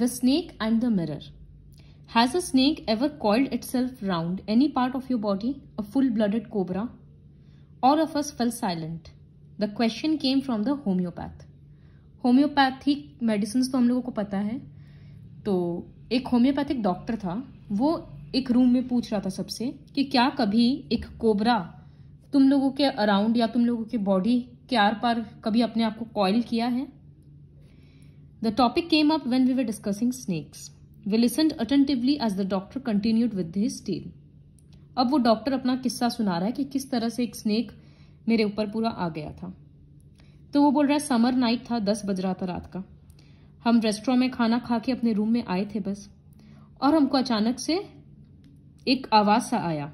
The snake and the mirror. Has a snake ever coiled itself round any part of your body, a full blooded cobra? All of us fell silent. The question came from the homeopath. Homeopathic medicine तो हम लोगों को पता है तो एक homeopathic doctor था वो एक रूम में पूछ रहा था सबसे कि क्या कभी एक कोबरा तुम लोगों के अराउंड या तुम लोगों के बॉडी के आर पार कभी अपने आप को कॉयल किया है The topic came up when we were discussing snakes. We listened attentively as the doctor continued with his tale. अब वो डॉक्टर अपना किस्सा सुना रहा है कि किस तरह से एक स्नेक मेरे ऊपर पूरा आ गया था तो वो बोल रहा है समर नाइट था दस बज रहा था रात का हम रेस्टोरेंट में खाना खा के अपने रूम में आए थे बस और हमको अचानक से एक आवाज सा आया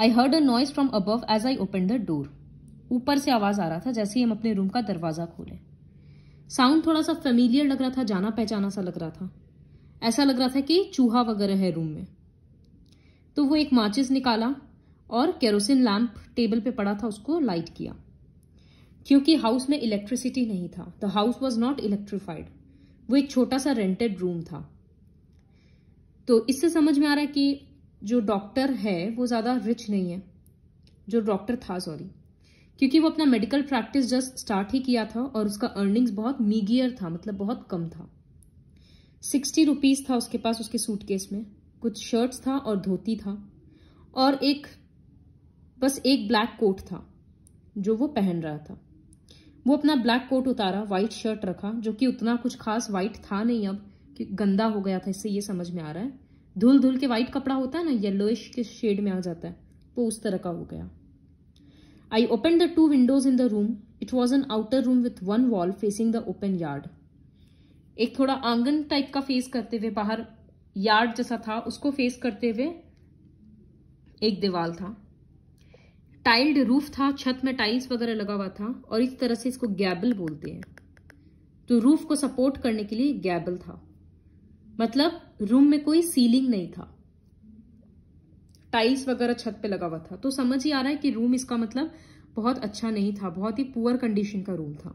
I heard a noise from above as I open the door ऊपर से आवाज आ रहा था जैसे ही हम अपने रूम का दरवाजा खोले साउंड थोड़ा सा फेमिलियर लग रहा था जाना पहचाना सा लग रहा था ऐसा लग रहा था कि चूहा वगैरह है रूम में तो वो एक माचिस निकाला और केरोसिन लैम्प टेबल पे पड़ा था उसको लाइट किया क्योंकि हाउस में इलेक्ट्रिसिटी नहीं था the house was not electrified वो एक छोटा सा रेंटेड रूम था तो इससे समझ में आ रहा है कि जो डॉक्टर है वो ज़्यादा रिच नहीं है जो डॉक्टर था सॉरी क्योंकि वो अपना मेडिकल प्रैक्टिस जस्ट स्टार्ट ही किया था और उसका अर्निंग्स बहुत मीगियर था मतलब बहुत कम था सिक्सटी रुपीज़ था उसके पास उसके सूटकेस में कुछ शर्ट्स था और धोती था और एक बस एक ब्लैक कोट था जो वो पहन रहा था वो अपना ब्लैक कोट उतारा वाइट शर्ट रखा जो कि उतना कुछ खास वाइट था नहीं अब कि गंदा हो गया था इससे ये समझ में आ रहा है धुल धुल के वाइट कपड़ा होता है ना येलोइश के शेड में आ जाता है वो उस तरह का हो गया I opened the two windows in the room. It was an outer room with one wall facing the open yard. एक थोड़ा आंगन टाइप का फेस करते हुए बाहर यार्ड जैसा था उसको फेस करते हुए एक दीवार था टाइल्ड रूफ था छत में टाइल्स वगैरह लगा हुआ था और इस तरह से इसको गैबल बोलते हैं तो रूफ को सपोर्ट करने के लिए गैबल था मतलब रूम में कोई सीलिंग नहीं था टाइल्स वगैरह छत पे लगा हुआ था तो समझ ही आ रहा है कि रूम इसका मतलब बहुत अच्छा नहीं था बहुत ही पुअर कंडीशन का रूम था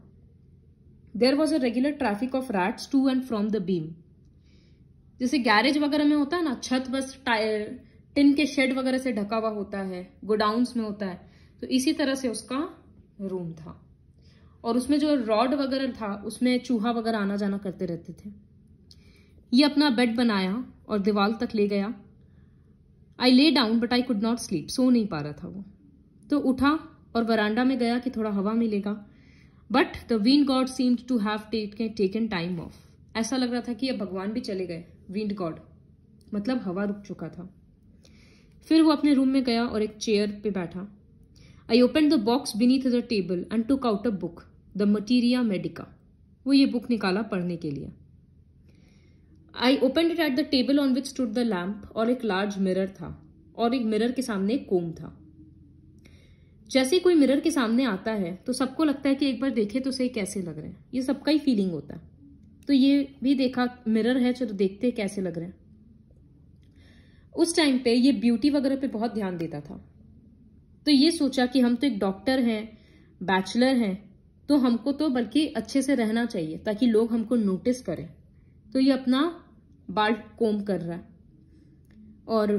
there was a regular traffic of rats to and from the beam जैसे गैरेज वगैरह में होता है ना छत बस टायर टिन के शेड वगैरह से ढका हुआ होता है गोडाउंस में होता है तो इसी तरह से उसका रूम था और उसमें जो रॉड वगैरह था उसमें चूहा वगैरह आना जाना करते रहते थे ये अपना बेड बनाया और दीवार तक ले गया I lay down but I could not sleep सो नहीं पा रहा था वो तो उठा और वरांडा में गया कि थोड़ा हवा मिलेगा but the wind god seemed to have taken time off ऐसा लग रहा था कि अब भगवान भी चले गए विंड गॉड मतलब हवा रुक चुका था फिर वो अपने रूम में गया और एक चेयर पे बैठा I open the box beneath the table and took out a book the materia medica वो ये बुक निकाला पढ़ने के लिए I open it at the table on which stood the lamp और एक लार्ज मिरर था और एक मिरर के सामने एक कोम था जैसे कोई मिरर के सामने आता है तो सबको लगता है कि एक बार देखे तो सही कैसे लग रहे हैं ये सबका ही फीलिंग होता है तो ये भी देखा मिरर है चलो देखते कैसे लग रहे हैं उस टाइम पे ये ब्यूटी वगैरह पे बहुत ध्यान देता था तो ये सोचा कि हम तो एक डॉक्टर हैं बैचलर हैं तो हमको तो बल्कि अच्छे से रहना चाहिए ताकि लोग हमको नोटिस करें तो ये अपना बाल कोम कर रहा है और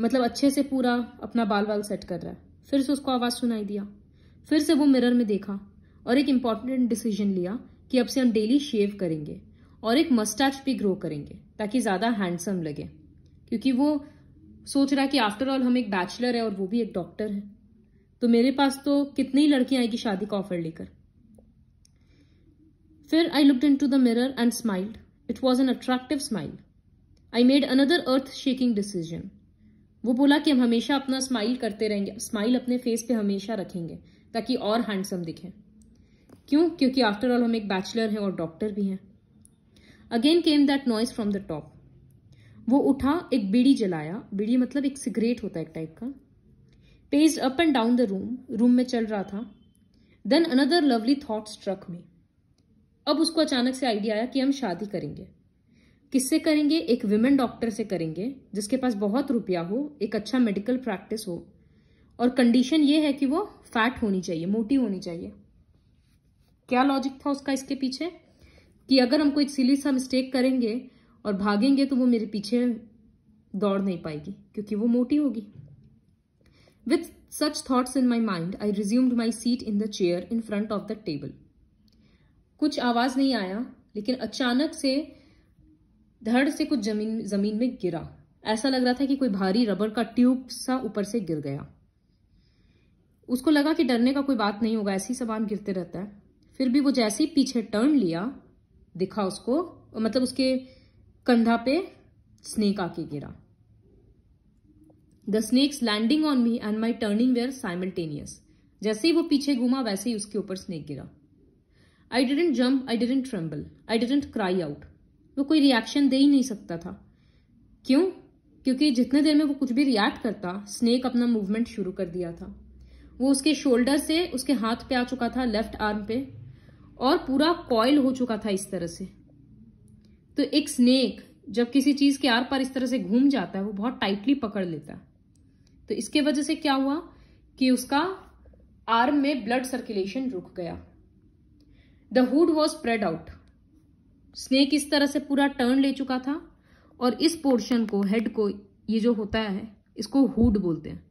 मतलब अच्छे से पूरा अपना बाल बाल सेट कर रहा है फिर से उसको आवाज़ सुनाई दिया फिर से वो मिरर में देखा और एक इम्पॉर्टेंट डिसीजन लिया कि अब से हम डेली शेव करेंगे और एक मस्टैच भी ग्रो करेंगे ताकि ज़्यादा हैंडसम लगे क्योंकि वो सोच रहा कि आफ्टर ऑल हम एक बैचलर है और वो भी एक डॉक्टर है तो मेरे पास तो कितनी लड़कियां आएगी शादी का ऑफर लेकर फिर I looked into the mirror and smiled it was an attractive smile I made another earth shaking decision वो बोला कि हम हमेशा अपना स्माइल करते रहेंगे स्माइल अपने फेस पे हमेशा रखेंगे ताकि और हैंडसम दिखें क्यों क्योंकि आफ्टर ऑल हम एक बैचलर हैं और डॉक्टर भी हैं again came that noise from the top वो उठा एक बीड़ी जलाया बीड़ी मतलब एक सिगरेट होता है एक टाइप का pace up and down the room room में चल रहा था then another lovely thought struck me अब उसको अचानक से आइडिया आया कि हम शादी करेंगे किससे करेंगे एक विमेन डॉक्टर से करेंगे जिसके पास बहुत रुपया हो एक अच्छा मेडिकल प्रैक्टिस हो और कंडीशन ये है कि वो फैट होनी चाहिए मोटी होनी चाहिए क्या लॉजिक था उसका इसके पीछे कि अगर हम कोई सिली सा मिस्टेक करेंगे और भागेंगे तो वो मेरे पीछे दौड़ नहीं पाएगी क्योंकि वो मोटी होगी with such thoughts in my mind I resumed my seat in the chair in front of the table कुछ आवाज नहीं आया लेकिन अचानक से धड़ से कुछ जमीन जमीन में गिरा ऐसा लग रहा था कि कोई भारी रबर का ट्यूब सा ऊपर से गिर गया उसको लगा कि डरने का कोई बात नहीं होगा ऐसी सामान गिरते रहता है फिर भी वो जैसे ही पीछे टर्न लिया दिखा उसको मतलब उसके कंधा पे स्नेक आके गिरा the snake's landing on me and my turning were simultaneous जैसे ही वो पीछे घूमा वैसे ही उसके ऊपर स्नेक गिरा I didn't jump I didn't tremble I didn't cry out वो कोई रिएक्शन दे ही नहीं सकता था क्यों क्योंकि जितने देर में वो कुछ भी रिएक्ट करता स्नेक अपना मूवमेंट शुरू कर दिया था वो उसके शोल्डर से उसके हाथ पे आ चुका था लेफ्ट आर्म पे और पूरा कॉयल हो चुका था इस तरह से तो एक स्नेक जब किसी चीज के आर पर इस तरह से घूम जाता है वो बहुत टाइटली पकड़ लेता है तो इसके वजह से क्या हुआ कि उसका आर्म में ब्लड सर्कुलेशन रुक गया the hood was spread out snake इस तरह से पूरा टर्न ले चुका था और इस पोर्शन को हेड को ये जो होता है इसको हुड बोलते हैं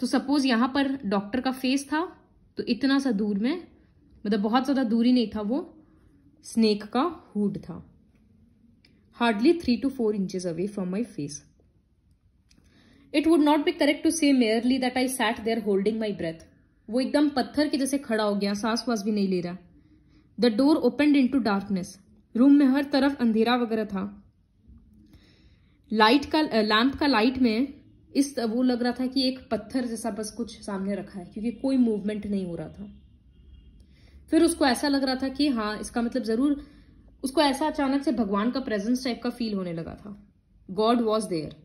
तो सपोज यहां पर डॉक्टर का फेस था तो इतना सा दूर में मतलब बहुत ज़्यादा दूरी नहीं था वो स्नेक का हुड था hardly three to four inches away from my face it would not be correct to say merely that I sat there holding my breath वो एकदम पत्थर के जैसे खड़ा हो गया सांस वास भी नहीं ले रहा the door opened into darkness room में हर तरफ अंधेरा वगैरह था लाइट का लैंप का लाइट में इस वो लग रहा था कि एक पत्थर जैसा बस कुछ सामने रखा है क्योंकि कोई मूवमेंट नहीं हो रहा था फिर उसको ऐसा लग रहा था कि हाँ इसका मतलब जरूर उसको ऐसा अचानक से भगवान का प्रेजेंस टाइप का फील होने लगा था गॉड वॉज देयर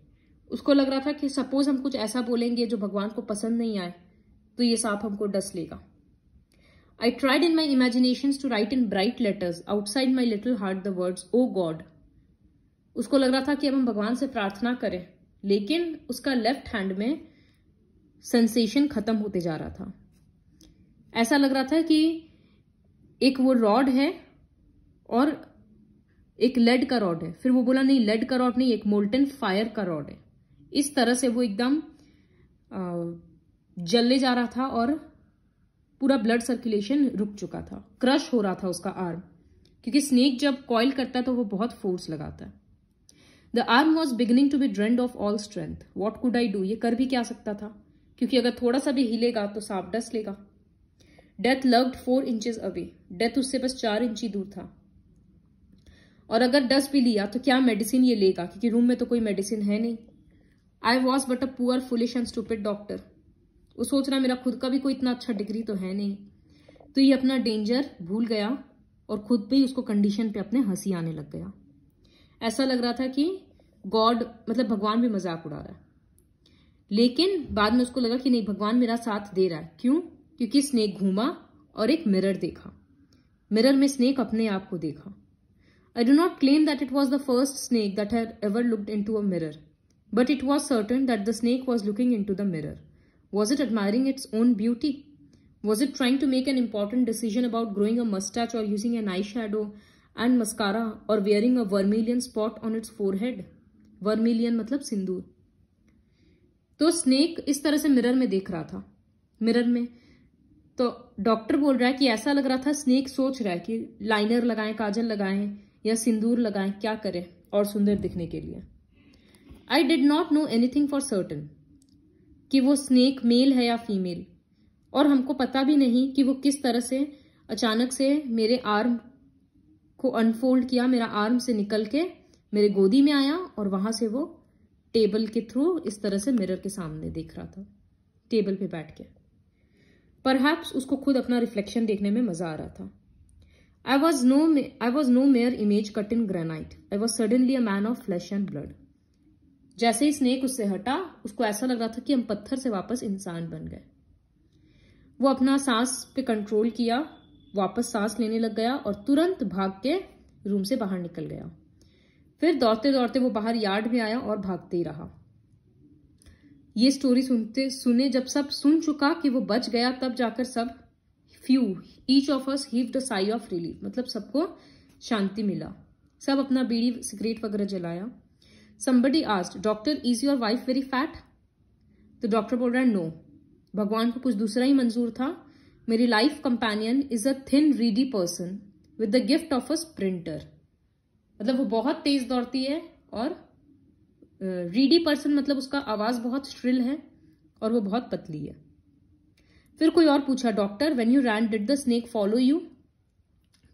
उसको लग रहा था कि सपोज हम कुछ ऐसा बोलेंगे जो भगवान को पसंद नहीं आए तो ये सांप हमको डस लेगा I tried in my imaginations to write in bright letters outside my little heart the words, O oh God. उसको लग रहा था कि अब हम भगवान से प्रार्थना करें लेकिन उसका लेफ्ट हैंड में सेंसेशन खत्म होते जा रहा था ऐसा लग रहा था कि एक वो रॉड है और एक लेड का रॉड है फिर वो बोला नहीं लेड का रॉड नहीं एक मोल्टन फायर का रॉड है इस तरह से वो एकदम जलने जा रहा था और पूरा ब्लड सर्कुलेशन रुक चुका था क्रश हो रहा था उसका आर्म क्योंकि स्नेक जब कॉयल करता है तो वो बहुत फोर्स लगाता है the arm was beginning to be drained of all strength what could I do ये कर भी क्या सकता था क्योंकि अगर थोड़ा सा भी हिलेगा तो सांप डस लेगा death loved four inches away death उससे बस चार इंच ही दूर था और अगर डस भी लिया तो क्या मेडिसिन ये लेगा क्योंकि रूम में तो कोई मेडिसिन है नहीं I was but a poor foolish and stupid doctor वो सोच रहा मेरा खुद का भी कोई इतना अच्छा डिग्री तो है नहीं तो ये अपना डेंजर भूल गया और खुद पे ही उसको कंडीशन पे अपने हंसी आने लग गया ऐसा लग रहा था कि गॉड मतलब भगवान भी मजाक उड़ा रहा है लेकिन बाद में उसको लगा कि नहीं भगवान मेरा साथ दे रहा है क्यों क्योंकि स्नेक घूमा और एक मिरर देखा मिरर में स्नेक अपने आप को देखा I do not claim that it was the first snake that है ever looked into a mirror but it was certain that the snake was looking into the mirror Was it admiring its own beauty? Was it trying to make an important decision about growing a mustache or using an eyeshadow and mascara or wearing a vermilion spot on its forehead? vermilion matlab sindoor to snake is tarah se mirror mein dekh raha tha mirror mein to doctor bol raha hai ki aisa lag raha tha snake soch raha hai ki liner lagaye kajal lagaye ya sindoor lagaye kya kare aur sundar dikhne ke liye i did not know anything for certain कि वो snake mail है या female और हमको पता भी नहीं कि वो किस तरह से अचानक से मेरे आर्म को अनफोल्ड किया मेरा आर्म से निकल के मेरे गोदी में आया और वहाँ से वो टेबल के थ्रू इस तरह से मिरर के सामने देख रहा था टेबल पे बैठ के परहैप्स उसको खुद अपना रिफ्लेक्शन देखने में मजा आ रहा था I was no I was no mere image cut in granite I was suddenly a man of flesh and blood जैसे ही स्नेक उससे हटा उसको ऐसा लग रहा था कि हम पत्थर से वापस इंसान बन गए वो अपना सांस पे कंट्रोल किया वापस सांस लेने लग गया और तुरंत भाग के रूम से बाहर निकल गया फिर दौड़ते दौड़ते वो बाहर यार्ड में आया और भागते ही रहा ये स्टोरी सुनते सुने जब सब सुन चुका कि वो बच गया तब जाकर सब phew each of us heave the sigh of relief मतलब सबको शांति मिला सब अपना बीड़ी सिगरेट वगैरह जलाया somebody asked doctor is your wife very fat तो डॉक्टर बोल रहा है नो भगवान को कुछ दूसरा ही मंजूर था मेरी life companion is a thin reedy person with the gift of a sprinter मतलब वो बहुत तेज दौड़ती है और रीडी uh, पर्सन मतलब उसका आवाज बहुत श्रिल है और वो बहुत पतली है फिर कोई और पूछा doctor when you ran did the snake follow you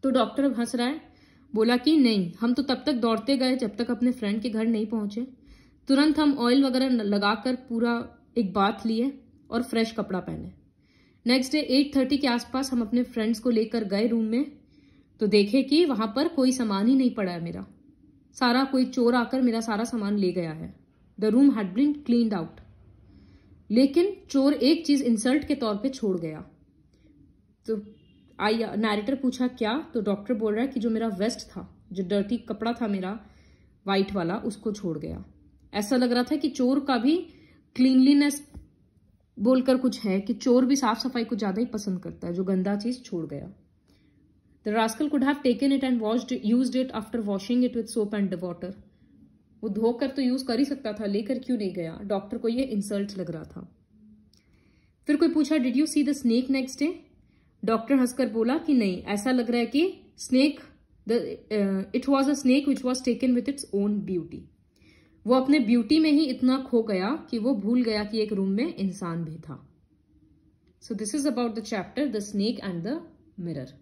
तो डॉक्टर हंस रहा है बोला कि नहीं हम तो तब तक दौड़ते गए जब तक अपने फ्रेंड के घर नहीं पहुंचे तुरंत हम ऑयल वगैरह लगाकर पूरा एक बाथ लिए और फ्रेश कपड़ा पहने नेक्स्ट डे एट थर्टी के आसपास हम अपने फ्रेंड्स को लेकर गए रूम में तो देखे कि वहां पर कोई सामान ही नहीं पड़ा है मेरा सारा कोई चोर आकर मेरा सारा सामान ले गया है the room had been clean out लेकिन चोर एक चीज इंसल्ट के तौर पे छोड़ गया तो आई नैरेटर पूछा क्या तो डॉक्टर बोल रहा है कि जो मेरा वेस्ट था जो डर्टी कपड़ा था मेरा वाइट वाला उसको छोड़ गया ऐसा लग रहा था कि चोर का भी क्लीनलीनेस बोलकर कुछ है कि चोर भी साफ सफाई को ज्यादा ही पसंद करता है जो गंदा चीज छोड़ गया the rascal could have taken it and washed use it after washing it with soap and water वो धोकर तो यूज कर ही सकता था लेकर क्यों नहीं गया डॉक्टर को ये इंसल्ट लग रहा था फिर कोई पूछा did you see the snake next day doctor हंसकर बोला कि नहीं ऐसा लग रहा है कि snake the it was a snake which was taken with its own beauty वो अपने ब्यूटी में ही इतना खो गया कि वो भूल गया कि एक रूम में इंसान भी था so this is about the chapter the snake and the mirror